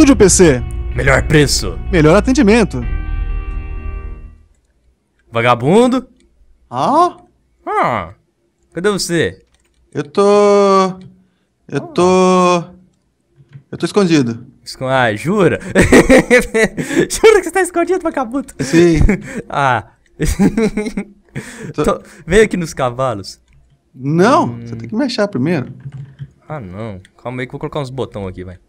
Estúdio PC. Melhor preço. Melhor atendimento. Vagabundo? Ah? Ah. Cadê você? Eu tô. Eu tô. Eu tô escondido. Ah, jura? jura que você tá escondido, vagabundo? Sim. ah. Tô... Tô... Vem aqui nos cavalos. Não, hum... você tem que me achar primeiro. Ah, não. Calma aí que eu vou colocar uns botões aqui, vai.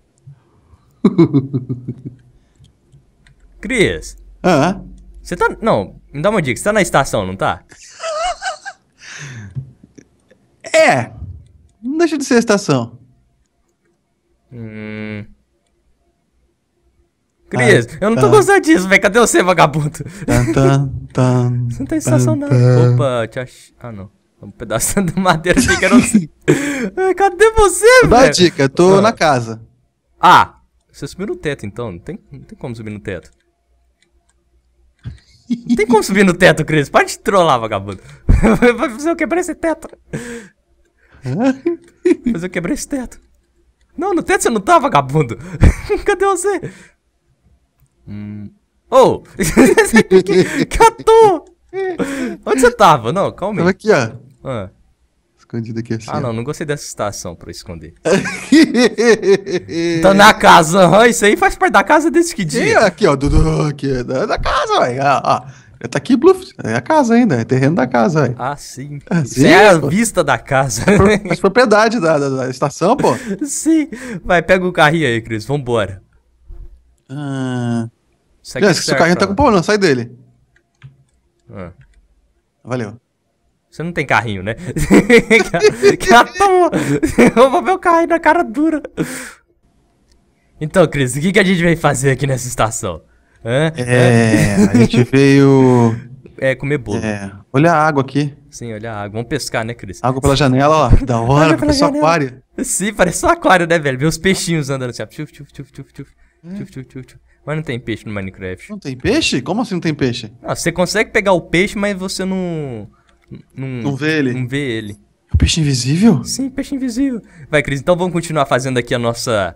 Cris. Ah? Você tá. Não, me dá uma dica. Você tá na estação, não tá? é. Não deixa de ser a estação. Hum. Cris, ah, eu não tô tá. gostando disso, velho. Cadê você, vagabundo? você não tá em estação, não. Opa, te ach... Ah, não. É um pedaço de madeira que eu não sei. Cadê você, velho? Dá dica, eu tô ah. na casa. Ah, você subiu no teto, então. Não tem, não tem como subir no teto. Não tem como subir no teto, Cris. Para de trollar, vagabundo. Vai fazer eu quebrar esse teto. Vai fazer eu quebrar esse teto. Não, no teto você não tá, vagabundo. Cadê você? Oh! que, que Onde você tava? Não, calma aí. Tava aqui, ó. Ah. Cândida aqui assim. Ah, não, não gostei dessa estação pra esconder. tá na casa, ó, isso aí faz parte da casa desse que dia. aqui, ó, Dudu, aqui, é da, da casa, ué, ó, ó. Tá aqui Bluff, é a casa ainda, é terreno da casa. Ué. Ah, sim. Ah, é a vista da casa. É propriedade da, da, da, estação, pô. sim. Vai, pega o carrinho aí, Cris, vambora. Ah... Segue não, esse carrinho tá com problema, sai dele. Ah. Valeu. Você não tem carrinho, né? que ela tomou. Eu vou ver o carrinho na cara dura. Então, Cris, o que, que a gente veio fazer aqui nessa estação? Hã? É, a gente veio. É, comer bolo. É. Olha a água aqui. Sim, olha a água. Vamos pescar, né, Cris? Água pela janela, ó. Da hora, parece um aquário. Sim, parece um aquário, né, velho? Ver os peixinhos andando assim, ó. Tchuf, tchuf, tchuf, tchuf, tchuf. Hum? Tchuf, tchuf, tchuf, tchuf. Mas não tem peixe no Minecraft. Não tem peixe? Como assim não tem peixe? Não, você consegue pegar o peixe, mas você não. Não, não vê ele? Não vê ele. O peixe invisível? Sim, peixe invisível. Vai, Cris, então vamos continuar fazendo aqui a nossa.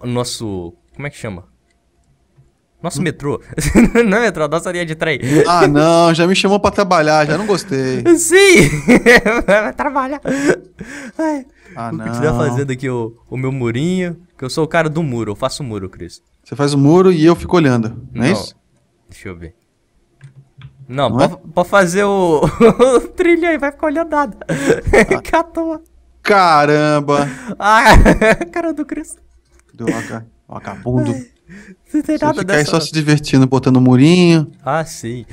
O nosso. Como é que chama? Nosso hum? metrô. não é metrô, nossa linha de trem. Ah, não, já me chamou pra trabalhar, já não gostei. Sim! Vai trabalhar. Ai, ah, vou não. continuar fazendo aqui o, o meu murinho, que eu sou o cara do muro, eu faço o muro, Cris. Você faz o muro e eu fico olhando, não, é não é isso? Deixa eu ver. Não, não é? pode, é? fazer o, o trilho aí, vai ficar olhando nada. Ah. toa. Caramba! Ah, cara do Cristo. Deu vagabundo. Você tem nada Você fica aí só se divertindo, botando murinho. Ah, sim.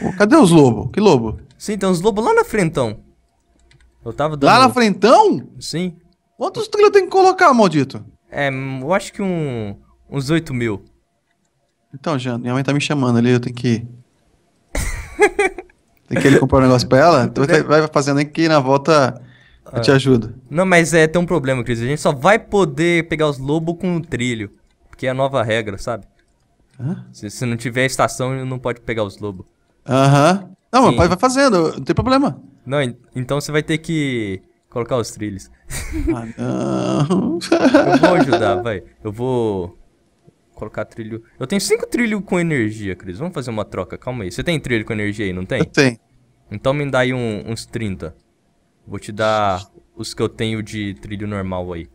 Pô, cadê os lobos? Que lobo? Sim, tem uns lobos lá na frentão. Eu tava dando... Lá na frentão? Sim. Quantos trilhos tem que colocar, maldito? É, eu acho que um, uns 8 mil. Então, Jean, minha mãe tá me chamando ali, eu tenho que tem que ele comprar um negócio pra ela? Então vai, vai fazendo aí que na volta eu te ah. ajudo. Não, mas é, tem um problema, Cris. A gente só vai poder pegar os lobos com o trilho. Porque é a nova regra, sabe? Hã? Se, se não tiver estação, não pode pegar os lobos. Aham. Não, mas vai fazendo, não tem problema. Não, então você vai ter que colocar os trilhos. Ah, não. Eu vou ajudar, vai. Eu vou colocar trilho. Eu tenho cinco trilhos com energia, Cris. Vamos fazer uma troca, calma aí. Você tem trilho com energia aí, não tem? Eu tenho. Então me dá aí um, uns 30. Vou te dar os que eu tenho de trilho normal aí.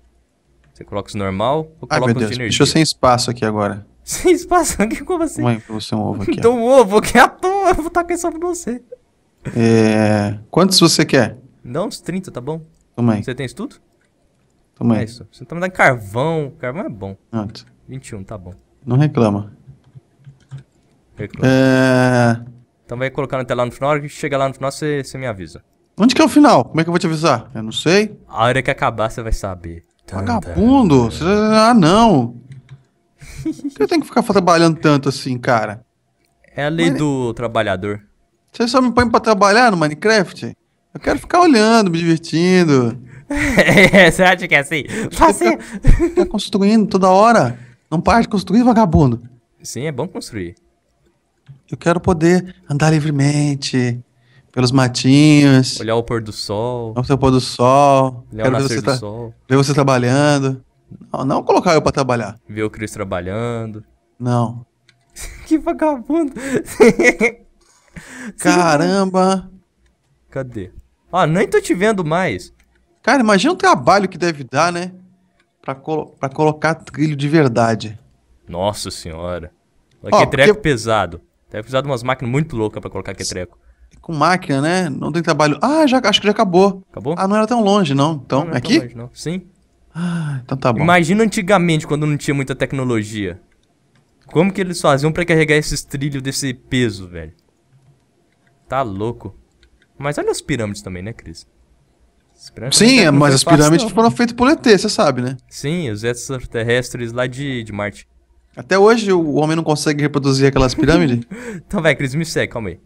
Você coloca os normal ou coloca os de energia? Deixa eu sem espaço aqui agora. Sem espaço? aqui Como assim? Mãe, pra você um ovo aqui. então um ovo aqui à toa, eu vou tacar isso pra você. É... Quantos você quer? Dá uns 30, tá bom? Toma aí. Você tem isso tudo? Toma é aí. É isso. Você tá me dando carvão, carvão é bom. Pronto. 21, tá bom. Não reclama. Reclama. É... Então vai colocando até lá no final, a hora que chega lá no final você, você me avisa. Onde que é o final? Como é que eu vou te avisar? Eu não sei. A hora que acabar você vai saber. Vagabundo! Você... Ah, não! Por que eu tenho que ficar trabalhando tanto assim, cara? É a lei do trabalhador. Você só me põe pra trabalhar no Minecraft? Eu quero ficar olhando, me divertindo. É, você acha que é assim? Você tá, tá construindo toda hora. Não para de construir, vagabundo. Sim, é bom construir. Eu quero poder andar livremente pelos matinhos. Olhar o pôr do sol. Olhar o pôr do sol. Olhar quero o nascer do tra... sol. Ver você trabalhando. Não, não colocar eu pra trabalhar. Ver o Cris trabalhando. Não. que vagabundo. Caramba. Cadê? Ah, nem tô te vendo mais. Cara, imagina o trabalho que deve dar, né? para colo colocar trilho de verdade. Nossa senhora. Aqui Ó, treco porque... pesado. Deve precisar de umas máquinas muito loucas para colocar aqui treco. Com máquina, né? Não tem trabalho. Ah, já, acho que já acabou. Acabou? Ah, não era tão longe, não. Então, não, não é aqui? Longe, não. Sim. Ah, então tá bom. Imagina antigamente, quando não tinha muita tecnologia. Como que eles faziam para carregar esses trilhos desse peso, velho? Tá louco. Mas olha as pirâmides também, né, Cris? Sim, é, mas as pirâmides não. foram feitas por ET, você sabe, né? Sim, os extraterrestres lá de, de Marte. Até hoje o homem não consegue reproduzir aquelas pirâmides? então vai, Cris, me segue, calma aí.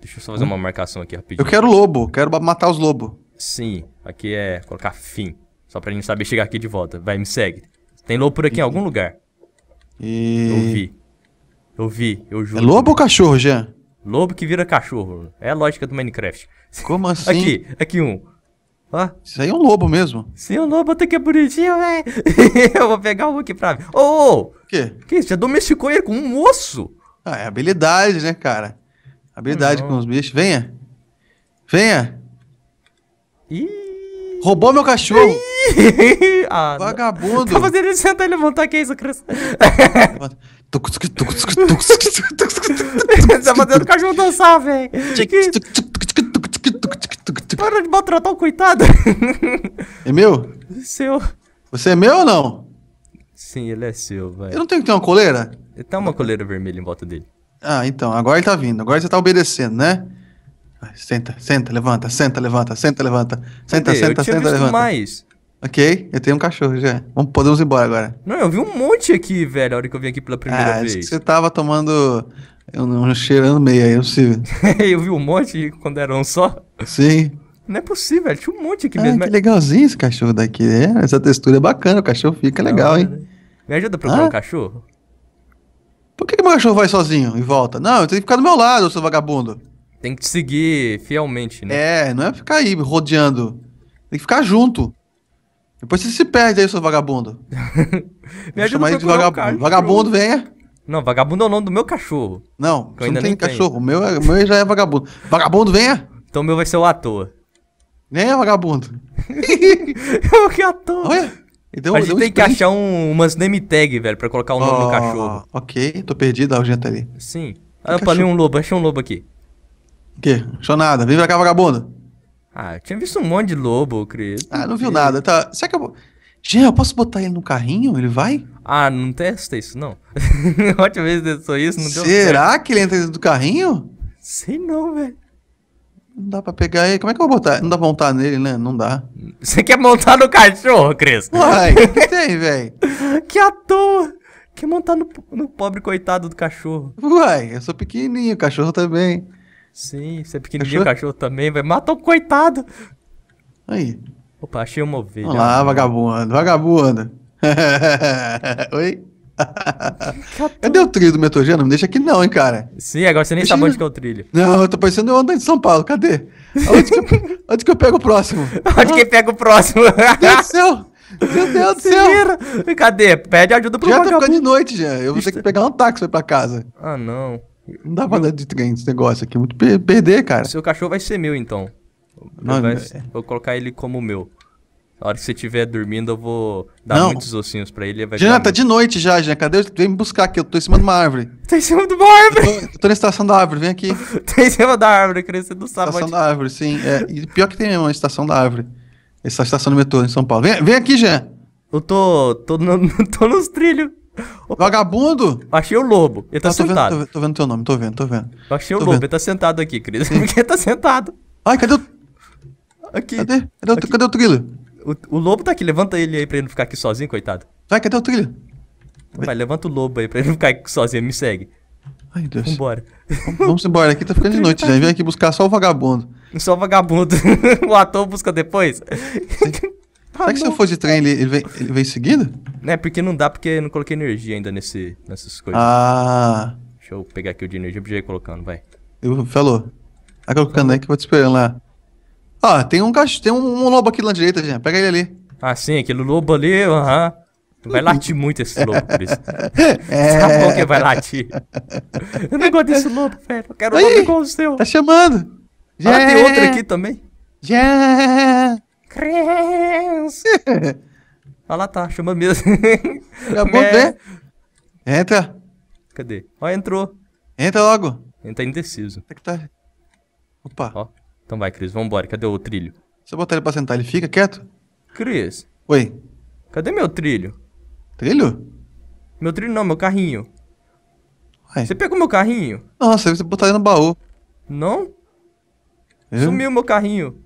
Deixa eu só fazer hum? uma marcação aqui rapidinho. Eu quero lobo, quero matar os lobos. Sim, aqui é colocar fim. Só pra gente saber chegar aqui de volta. Vai, me segue. Tem lobo por aqui e... em algum lugar. E... Eu vi. Eu vi, eu juro. É lobo ou cachorro, Jean? Lobo que vira cachorro. É a lógica do Minecraft. Como assim? Aqui, aqui um. Ó. Isso aí é um lobo mesmo. Sim, um lobo até que é bonitinho, velho. Né? eu vou pegar um aqui pra mim. Ô, ô! O quê? Que você domesticou ele com um osso? Ah, é habilidade, né, cara? Habilidade com os bichos. Venha. Venha. Ih. Roubou meu cachorro. ah, Vagabundo. Tá fazendo ele sentar e levantar, que é isso, Cris? tá fazendo o cachorro dançar, velho. Para de maltratar o coitado. É meu? Seu. Você é meu ou não? Sim, ele é seu, vai. Eu não tenho que ter uma coleira? Tá uma coleira vermelha em volta dele. Ah, então, agora ele tá vindo, agora você tá obedecendo, né? Vai, Senta, senta, levanta, senta, levanta, senta, levanta. Senta, levanta. Eu tinha senta, visto levanta. mais. Ok, eu tenho um cachorro já. Vamos, podemos ir embora agora. Não, eu vi um monte aqui, velho, a hora que eu vim aqui pela ah, primeira Ah, acho que vez. você tava tomando eu não cheirando meio aí, é possível. eu vi um monte quando era um só. Sim. Não é possível, tinha um monte aqui ah, mesmo. Que legalzinho esse cachorro daqui, é? Essa textura é bacana, o cachorro fica legal, hein? Né? Me ajuda a procurar ah? um cachorro? Por que, que meu cachorro vai sozinho e volta? Não, tem que ficar do meu lado, seu vagabundo. Tem que te seguir fielmente, né? É, não é ficar aí rodeando. Tem que ficar junto. Depois você se perde aí, seu vagabundo. Me ajuda a procurar vagabundo. cachorro. vagabundo, venha. Não, vagabundo é o nome do meu cachorro. Não, você ainda não tem cachorro. O meu, é, meu já é vagabundo. Vagabundo, venha. Então o meu vai ser o ator. Né, vagabundo? eu que ator. Olha, então, deu, a gente um tem que achar um, umas name tag, velho, pra colocar o um nome do ah, cachorro. Ok, tô perdido, a gente ali. Sim. Ah, eu falei um lobo, achei um lobo aqui. O quê? Achou nada? Vem pra cá, vagabundo. Ah, eu tinha visto um monte de lobo, Cris. Ah, não viu nada. Tá. Será que eu. Gente, eu posso botar ele no carrinho? Ele vai? Ah, não testa isso, não. Ótima vez testou isso, não Será deu Será que ele entra dentro do carrinho? Sei não, velho. Não dá pra pegar ele. Como é que eu vou botar? Não dá pra montar nele, né? Não dá. Você quer montar no cachorro, Cris? Uai, o que tem, velho? que à toa. Quer montar no, no pobre coitado do cachorro. Uai, eu sou pequenininho, o cachorro também. Sim, você é pequenininho, cachorro? o cachorro também, vai mata o coitado. Aí. Opa, achei uma ovelha. Olha lá, vagabundo, vagabundo. Oi? Cadê o trilho do Metrogênio? me deixa aqui não, hein, cara. Sim, agora você nem deixa sabe onde que é o trilho. Não, eu tô pensando eu andar em é São Paulo, cadê? Onde que eu, onde que eu pego o próximo? onde que pega o próximo? Meu Deus do céu! Meu Deus do céu! Vira. Cadê? Pede ajuda pro já tá vagabundo. Já tá ficando de noite, já. Eu vou ter que pegar um táxi pra, pra casa. Ah, não. Não dá pra andar de trem esse negócio aqui. É muito perder, cara. Seu cachorro vai ser meu, então. Não, vai... É. Vou colocar ele como meu. A hora que você estiver dormindo, eu vou dar Não. muitos ossinhos pra ele. ele vai Jean, tá de noite já, Jean. Cadê? Vem me buscar aqui. Eu tô em cima de uma árvore. tá em cima de uma árvore? Eu tô, eu tô na estação da árvore, vem aqui. tá em cima da árvore, crescendo sábado. Estação da árvore, sim. É, e pior que tem mesmo, a estação da árvore. Essa estação do metrô em São Paulo. Vem, vem aqui, Jean. Eu tô. tô, no, tô nos trilhos. Opa. Vagabundo! Achei o lobo. Ele tá ah, tô sentado. Vendo, tô, tô, vendo teu nome, tô vendo, tô vendo. achei tô o lobo, vendo. ele tá sentado aqui, Cris. Por que ele tá sentado? Ai, cadê o. Aqui. Cadê? Cadê, o, cadê o trilho? O, o, lobo tá aqui, levanta ele aí pra ele não ficar aqui sozinho, coitado. Vai, cadê o trilho? Então vai, levanta o lobo aí pra ele não ficar aqui sozinho, me segue. Ai, Deus. Vambora. Vamos embora, aqui tá ficando de noite já. Vem aqui buscar só o vagabundo. Só o vagabundo. o ator busca depois. Será ah, que se eu for de trem, ele, ele, vem, ele vem É, porque não dá, porque eu não coloquei energia ainda nesse, nessas coisas. Ah. Deixa eu pegar aqui o de energia pra já ir colocando, vai. Eu, falou. Vai colocando aí que eu vou te esperando lá. Ah, tem um cachorro, tem um, um, lobo aqui na direita, gente. Pega ele ali. Ah, sim, aquele lobo ali, aham. Uhum. Vai latir muito esse lobo, por isso. É. Sabe que vai latir? Eu não gosto desse lobo, velho. Eu quero um lobo igual o seu. Tá chamando. Já ah, tem outro aqui também. Já. Criança. Olha lá, tá. Chama mesmo. é bom ver. Entra. Cadê? Ó, entrou. Entra logo. Ele tá indeciso. É que tá. Opa. Ó. Então vai, Cris, vambora. Cadê o trilho? Se eu botar ele pra sentar, ele fica quieto? Cris. Oi. Cadê meu trilho? Trilho? Meu trilho não, meu carrinho. Ai. Você pegou meu carrinho? Nossa, você botar ele no baú. Não? Eu? Sumiu meu carrinho.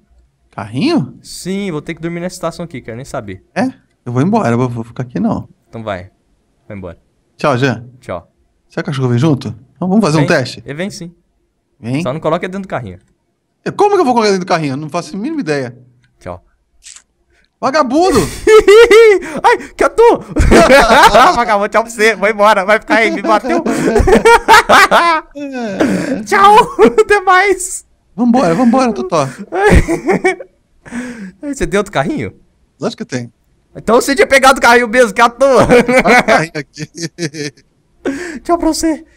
Carrinho? Sim, vou ter que dormir nessa estação aqui, quero nem saber. É? Eu vou embora, eu vou ficar aqui não. Então vai. Vai embora. Tchau, Jean. Tchau. Será que a cachorro vem junto? Então, vamos fazer vem. um teste? Ele vem sim. Vem? Só não coloca ele dentro do carrinho. Como que eu vou colocar dentro do carrinho? não faço a mínima ideia. Tchau. Vagabundo! Ai, Catu! Vagabundo, tchau pra você. Vai embora, vai ficar aí, me bateu. tchau, até mais. Vambora, vambora, Totó. você deu outro carrinho? Lógico que tem. Então você tinha pegado o carrinho mesmo, que Vai o tchau pra você.